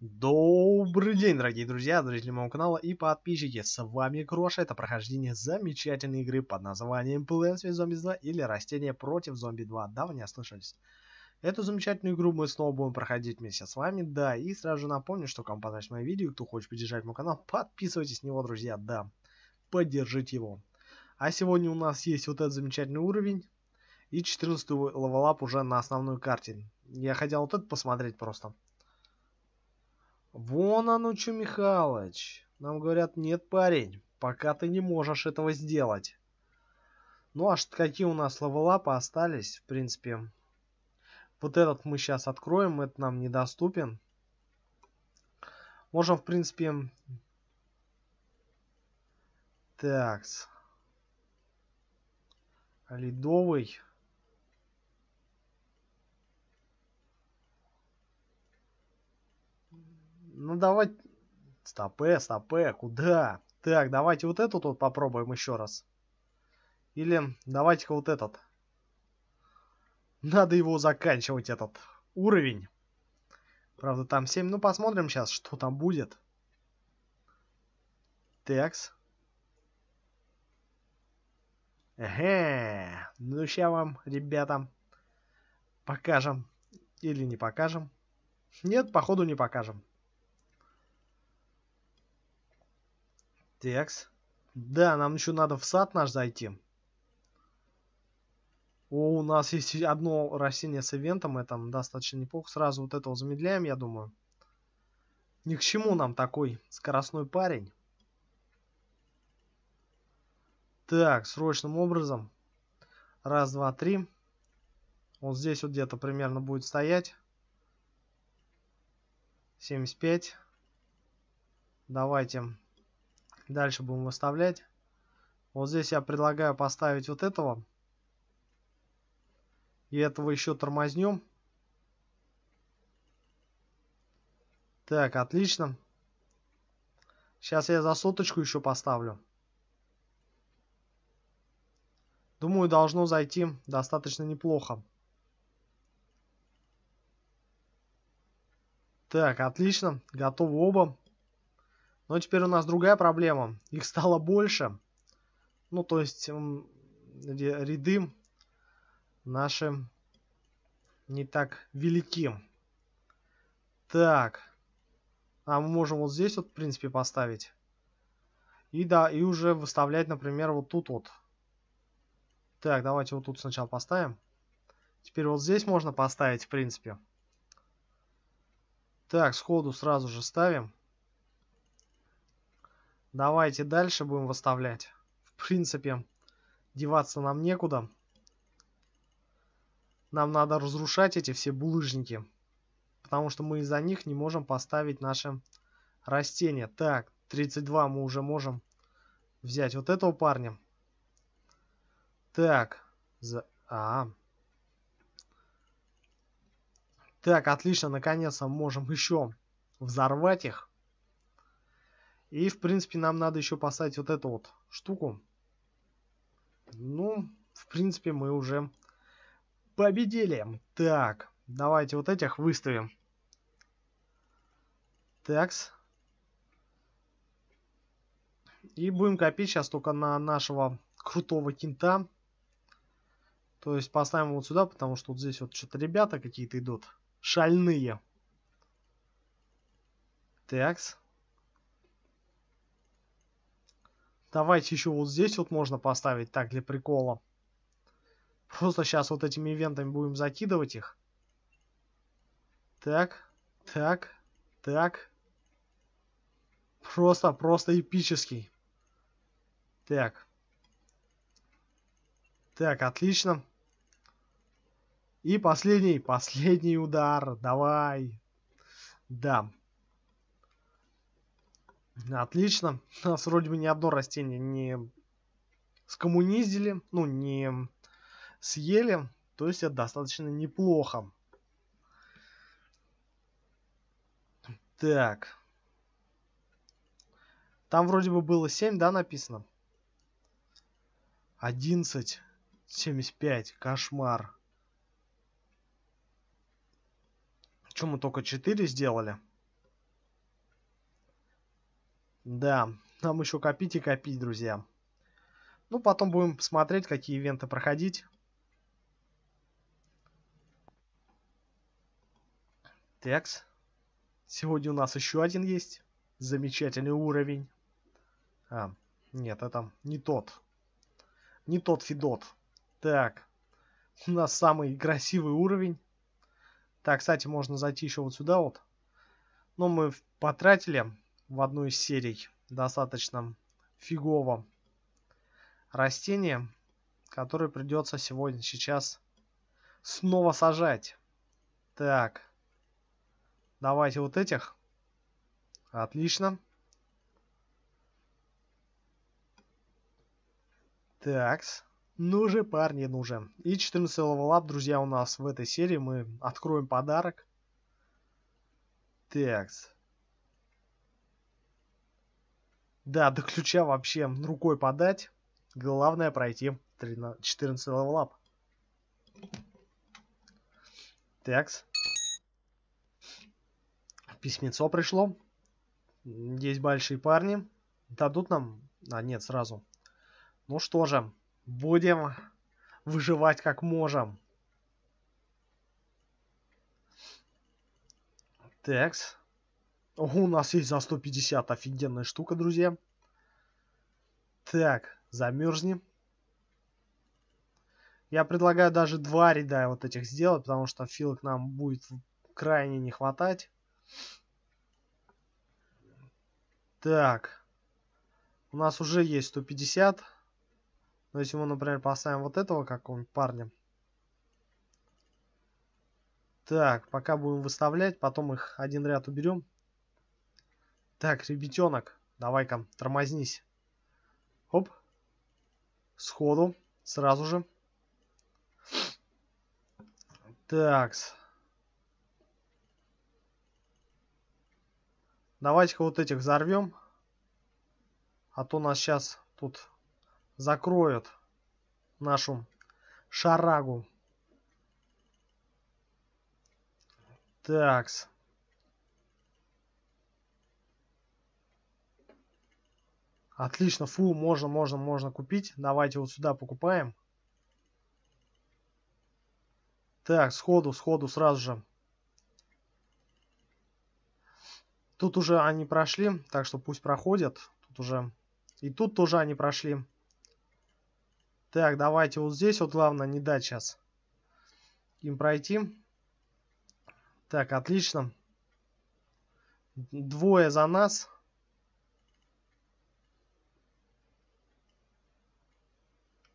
Добрый день, дорогие друзья, зрители моего канала и подписчики, с вами Кроша, это прохождение замечательной игры под названием Plants vs Zombies 2 или Растения против Зомби 2, да, вы не ослышались. Эту замечательную игру мы снова будем проходить вместе с вами, да, и сразу же напомню, что кому понравилось мое видео, кто хочет поддержать мой канал, подписывайтесь на него, друзья, да, поддержите его. А сегодня у нас есть вот этот замечательный уровень, и 14 левелап уже на основной карте. Я хотел вот этот посмотреть просто. Вон оно, что, Михалыч. Нам говорят, нет, парень, пока ты не можешь этого сделать. Ну, аж какие у нас левелапы остались, в принципе. Вот этот мы сейчас откроем, это нам недоступен. Можем, в принципе... Так. -с. Ледовый. Ну, давай... Стопе, э, стопе, э, куда? Так, давайте вот эту тут попробуем еще раз. Или давайте-ка вот этот. Надо его заканчивать, этот уровень. Правда, там 7. Ну, посмотрим сейчас, что там будет. Текс. Эге. Ну, сейчас вам, ребятам, покажем. Или не покажем. Нет, походу не покажем. Текс. Да, нам еще надо в сад наш зайти. О, у нас есть одно растение с ивентом, это достаточно неплохо. Сразу вот этого замедляем, я думаю. Ни к чему нам такой скоростной парень. Так, срочным образом. Раз, два, три. Вот здесь вот где-то примерно будет стоять. 75. Давайте Дальше будем выставлять. Вот здесь я предлагаю поставить вот этого. И этого еще тормознем. Так, отлично. Сейчас я за соточку еще поставлю. Думаю, должно зайти достаточно неплохо. Так, отлично. Готовы оба. Но теперь у нас другая проблема. Их стало больше. Ну, то есть, ряды наши не так велики. Так. А мы можем вот здесь вот, в принципе, поставить. И да, и уже выставлять, например, вот тут вот. Так, давайте вот тут сначала поставим. Теперь вот здесь можно поставить, в принципе. Так, сходу сразу же ставим. Давайте дальше будем выставлять. В принципе, деваться нам некуда. Нам надо разрушать эти все булыжники. Потому что мы из-за них не можем поставить наши растения. Так, 32 мы уже можем взять вот этого парня. Так. За... А. Так, отлично, наконец-то можем еще взорвать их. И, в принципе, нам надо еще поставить вот эту вот штуку. Ну, в принципе, мы уже победили. Так, давайте вот этих выставим. Такс. И будем копить сейчас только на нашего крутого кента. То есть поставим вот сюда, потому что вот здесь вот что-то ребята какие-то идут. Шальные. Такс. Давайте еще вот здесь вот можно поставить, так, для прикола. Просто сейчас вот этими ивентами будем закидывать их. Так, так, так. Просто, просто эпический. Так. Так, отлично. И последний, последний удар. Давай. Да, Отлично. Нас вроде бы ни одно растение не скоммунизили, ну, не съели. То есть это достаточно неплохо. Так. Там вроде бы было 7, да, написано? 11, 75, кошмар. Чем мы только 4 сделали? Да, нам еще копить и копить, друзья. Ну, потом будем смотреть, какие ивенты проходить. Текс. Сегодня у нас еще один есть. Замечательный уровень. А, нет, это не тот. Не тот Федот. Так. У нас самый красивый уровень. Так, кстати, можно зайти еще вот сюда вот. Но мы потратили в одну из серий достаточно фиговом растении, которое придется сегодня, сейчас снова сажать. Так, давайте вот этих. Отлично. Такс. Ну же, парни, ну же. И 14 лап, друзья, у нас в этой серии мы откроем подарок. Такс. Да, до ключа вообще рукой подать. Главное пройти 13, 14 левелап. Такс. Письмецо пришло. Есть большие парни. Дадут нам... А, нет, сразу. Ну что же, будем выживать как можем. Такс. Ого, у нас есть за 150. Офигенная штука, друзья. Так, замерзни. Я предлагаю даже два ряда вот этих сделать, потому что филок нам будет крайне не хватать. Так. У нас уже есть 150. Но ну, если мы, например, поставим вот этого какого-нибудь парня. Так, пока будем выставлять, потом их один ряд уберем. Так, ребятенок, давай-ка, тормознись. Оп. Сходу, сразу же. Такс. Давайте-ка вот этих взорвем. А то нас сейчас тут закроют нашу шарагу. Такс. Отлично, фу, можно, можно, можно купить. Давайте вот сюда покупаем. Так, сходу, сходу, сразу же. Тут уже они прошли, так что пусть проходят. Тут уже... И тут тоже они прошли. Так, давайте вот здесь вот главное не дать сейчас им пройти. Так, отлично. Двое за нас.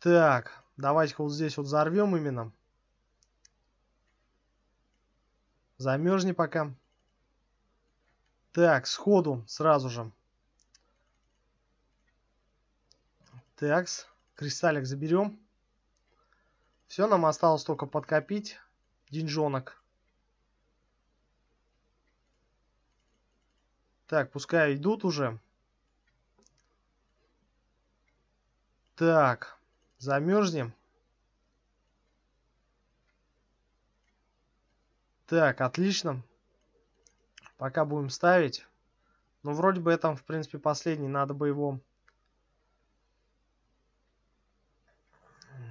Так, давайте-ка вот здесь вот взорвем именно. Замерзни пока. Так, сходу сразу же. Так, кристаллик заберем. Все, нам осталось только подкопить деньжонок. Так, пускай идут уже. Так. Замерзнем. Так, отлично. Пока будем ставить. Ну, вроде бы это, в принципе, последний. Надо бы его...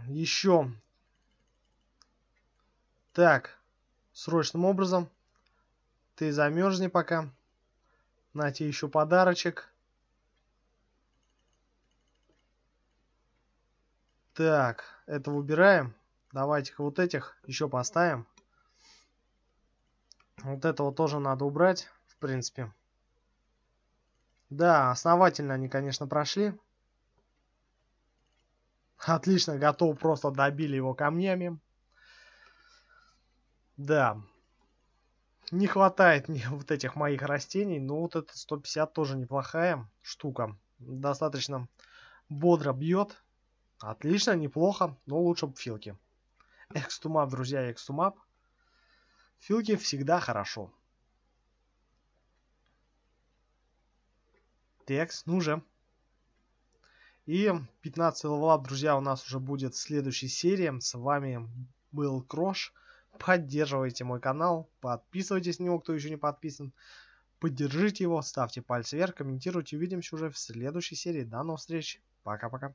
Еще. Так. Срочным образом. Ты замерзни пока. На тебе еще подарочек. Так, этого убираем. Давайте-ка вот этих еще поставим. Вот этого тоже надо убрать, в принципе. Да, основательно они, конечно, прошли. Отлично, готов, просто добили его камнями. Да. Не хватает мне вот этих моих растений, но вот это 150 тоже неплохая штука. Достаточно бодро бьет. Отлично, неплохо, но лучше б филки. Экстумап, друзья, экстумап. Филки всегда хорошо. Текс, ну же. И 15 левелап, друзья, у нас уже будет в следующей серии. С вами был Крош. Поддерживайте мой канал, подписывайтесь на него, кто еще не подписан. Поддержите его, ставьте пальцы вверх, комментируйте. Увидимся уже в следующей серии. До новых встреч. Пока-пока.